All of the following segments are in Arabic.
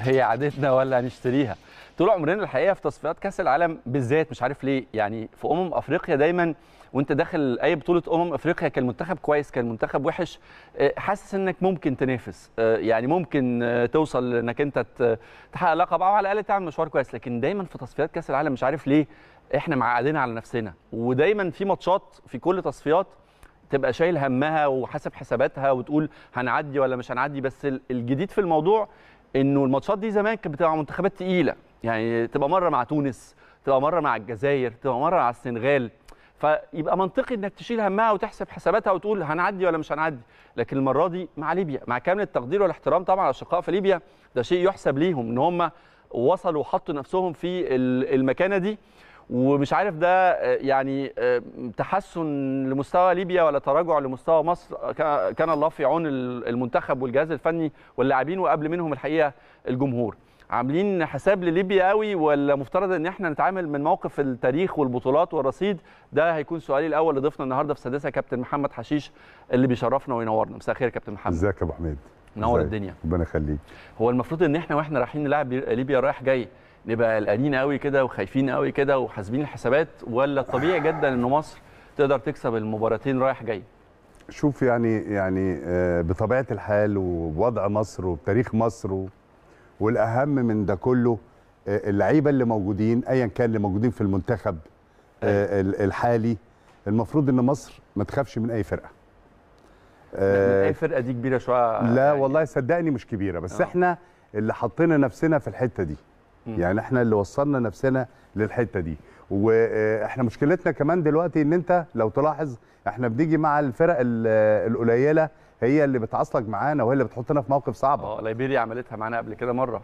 هي عادتنا ولا هنشتريها طول عمرنا الحقيقه في تصفيات كاس العالم بالذات مش عارف ليه يعني في امم افريقيا دايما وانت داخل اي بطوله امم افريقيا كان المنتخب كويس كان المنتخب وحش آه، حاسس انك ممكن تنافس آه، يعني ممكن آه، توصل انك انت تحقق لقب او على الاقل تعمل مشوار كويس لكن دايما في تصفيات كاس العالم مش عارف ليه احنا معقدين على نفسنا ودايما في ماتشات في كل تصفيات تبقى شايل همها وحسب حساباتها وتقول هنعدي ولا مش هنعدي بس الجديد في الموضوع انه الماتشات دي زمان كانت بتبقى منتخبات تقيله يعني تبقى مره مع تونس تبقى مره مع الجزائر تبقى مره مع السنغال فيبقى منطقي انك تشيل همها وتحسب حساباتها وتقول هنعدي ولا مش هنعدي لكن المره دي مع ليبيا مع كامل التقدير والاحترام طبعا الاشقاء في ليبيا ده شيء يحسب ليهم ان هم وصلوا وحطوا نفسهم في المكانه دي ومش عارف ده آه، يعني آه، تحسن لمستوى ليبيا ولا تراجع لمستوى مصر كان الله في عون المنتخب والجهاز الفني واللاعبين وقبل منهم الحقيقه الجمهور عاملين حساب لليبيا قوي ولا مفترض ان احنا نتعامل من موقف التاريخ والبطولات والرصيد ده هيكون سؤالي الاول لضيفنا النهارده في السادسه كابتن محمد حشيش اللي بيشرفنا وينورنا مساء الخير كابتن محمد ازيك يا ابو حميد نور الدنيا ربنا يخليك هو المفروض ان احنا واحنا رايحين نلعب ليبيا رايح جاي نبقى قلقانين قوي كده وخايفين قوي كده وحاسبين الحسابات ولا الطبيعي جدا ان مصر تقدر تكسب المباراتين رايح جاي شوف يعني يعني آه، بطبيعه الحال ووضع مصر وتاريخ مصر والاهم من ده كله آه، اللعيبه اللي موجودين ايا كان اللي موجودين في المنتخب آه، أيوة. الحالي المفروض ان مصر ما تخافش من اي فرقه آه اي فرقه دي كبيره شويه لا يعني والله صدقني مش كبيره بس أوه. احنا اللي حطينا نفسنا في الحته دي يعني احنا اللي وصلنا نفسنا للحته دي واحنا مشكلتنا كمان دلوقتي ان انت لو تلاحظ احنا بنيجي مع الفرق القليله هي اللي بتعصلك معانا وهي اللي بتحطنا في موقف صعب اه ليبيريا عملتها معانا قبل كده مره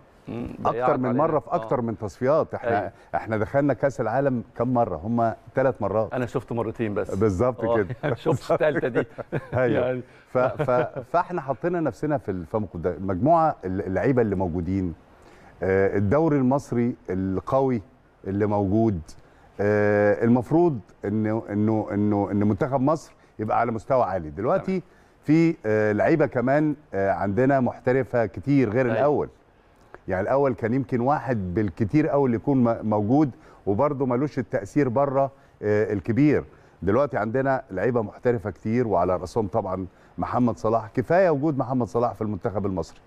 اكتر من مره في اه. اكتر من تصفيات احنا أي. أيوة. احنا دخلنا كاس العالم كم مره هم ثلاث مرات انا شفت مرتين بس بالظبط اه، كده يعني شفت الثالثه دي ايوه يعني. ف... ف... فاحنا حطينا نفسنا في المجموعه اللعيبه اللي موجودين آه، الدوري المصري القوي اللي موجود آه، المفروض انه انه انه ان منتخب مصر يبقى على مستوى عالي دلوقتي في آه، لعيبه كمان عندنا محترفه كتير غير طيب. الاول يعني الاول كان يمكن واحد بالكتير قوي اللي يكون موجود وبرضه ملوش التاثير بره الكبير دلوقتي عندنا لعيبه محترفه كتير وعلى راسهم طبعا محمد صلاح كفايه وجود محمد صلاح في المنتخب المصري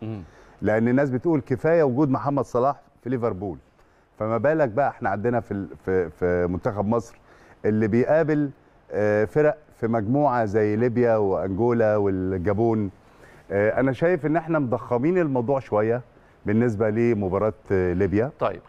لان الناس بتقول كفايه وجود محمد صلاح في ليفربول فما بالك بقى احنا عندنا في في في منتخب مصر اللي بيقابل آه، فرق في مجموعه زي ليبيا وانجولا والجابون آه، انا شايف ان احنا مضخمين الموضوع شويه بالنسبه لمباراه آه، ليبيا طيب